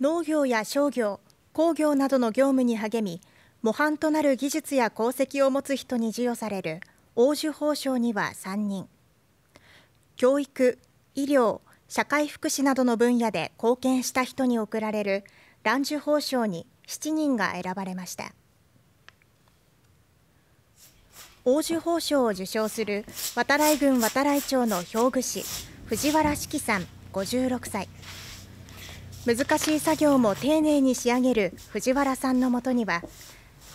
農業や商業、工業などの業務に励み、模範となる技術や功績を持つ人に授与される王樹報奨には3人、教育、医療、社会福祉などの分野で貢献した人に贈られる蘭樹報奨に7人が選ばれました。王樹報奨を受賞する渡来郡渡来町の兵具士藤原式さん56歳。難しい作業も丁寧に仕上げる藤原さんのもとには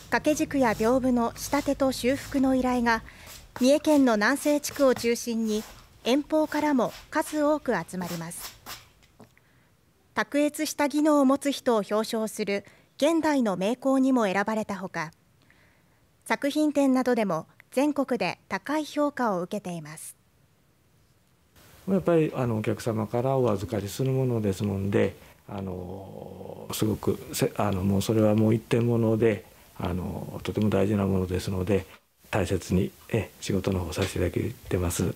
掛け軸や屏風の仕立てと修復の依頼が三重県の南西地区を中心に遠方からも数多く集まります卓越した技能を持つ人を表彰する現代の名工にも選ばれたほか作品展などでも全国で高い評価を受けていますやっぱりあのお客様からお預かりするものですもんであのすごくあのもうそれはもう一点物であのとても大事なものですので大切にえ仕事の方させていただいてます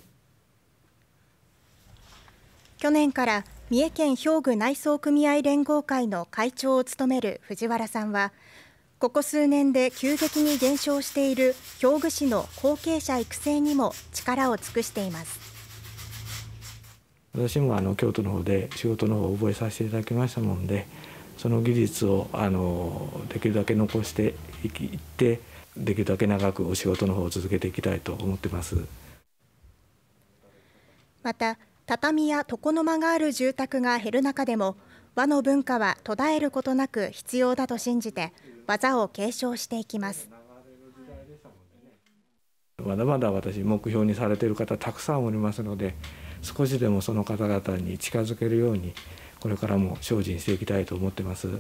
去年から三重県兵具内装組合連合会の会長を務める藤原さんはここ数年で急激に減少している兵具市の後継者育成にも力を尽くしています私もあの京都の方で仕事の方を覚えさせていただきましたもんでその技術をあのできるだけ残していってできるだけ長くお仕事の方を続けていきたいと思ってますまた畳や床の間がある住宅が減る中でも和の文化は途絶えることなく必要だと信じて技を継承していきますまだまだ私目標にされている方たくさんおりますので少しでもその方々に近づけるようにこれからも精進していきたいと思ってます。